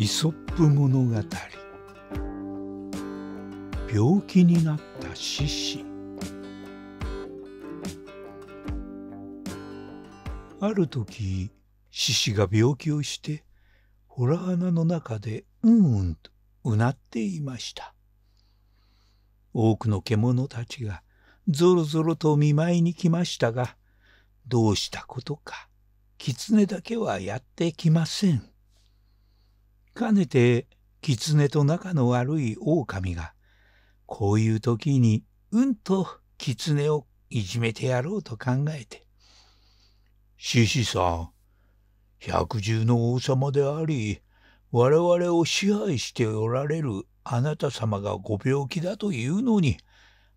イソップ物語病気になった獅子ある時獅子が病気をしてほら穴の中でうんうんとうなっていました多くの獣たちがぞろぞろと見舞いに来ましたがどうしたことか狐だけはやってきませんかねて狐と仲の悪い狼が、こういう時にうんと狐をいじめてやろうと考えて、獅子さん、百獣の王様であり、我々を支配しておられるあなた様がご病気だというのに、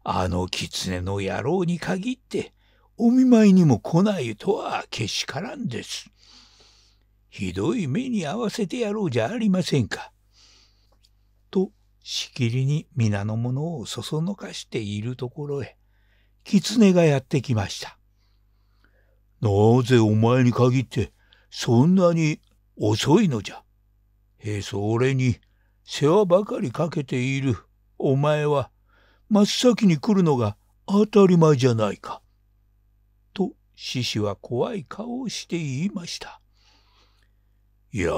あの狐の野郎に限って、お見舞いにも来ないとはけしからんです。ひどい目に遭わせてやろうじゃありませんか。と、しきりに皆の者をそそのかしているところへ、狐がやってきました。なぜお前に限って、そんなに遅いのじゃ。へそれに、世話ばかりかけているお前は、真っ先に来るのが当たり前じゃないか。と、獅子は怖い顔をして言いました。いや、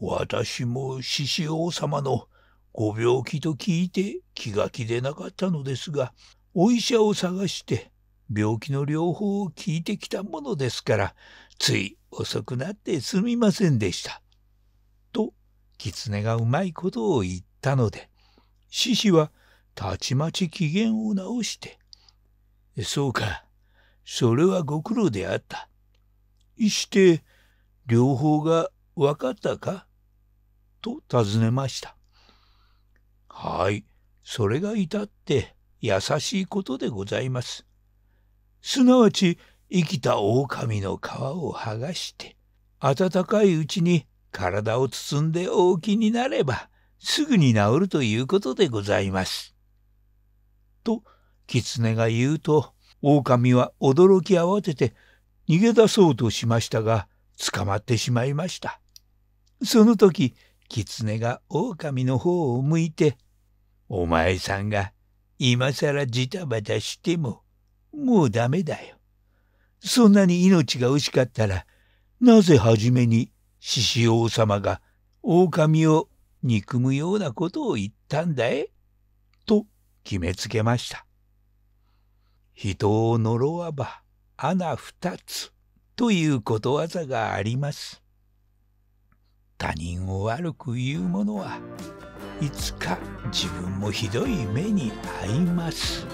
私も獅子王様のご病気と聞いて気が気でなかったのですが、お医者を探して病気の療法を聞いてきたものですから、つい遅くなってすみませんでした。と、狐がうまいことを言ったので、獅子はたちまち機嫌を直して、そうか、それはご苦労であった。して、両方がわかったかと尋ねました。はい、それが至って優しいことでございます。すなわち、生きた狼の皮を剥がして、温かいうちに体を包んでおきになれば、すぐに治るということでございます。と、狐が言うと、狼は驚き慌てて逃げ出そうとしましたが、捕まってしまいました。その時、狐が狼の方を向いて、お前さんが今さらジタバタしても、もうダメだよ。そんなに命が惜しかったら、なぜ初めに獅子王様が狼を憎むようなことを言ったんだいと決めつけました。人を呪わば穴二つ。ということわざがあります。他人を悪く言う者はいつか自分もひどい目に遭います。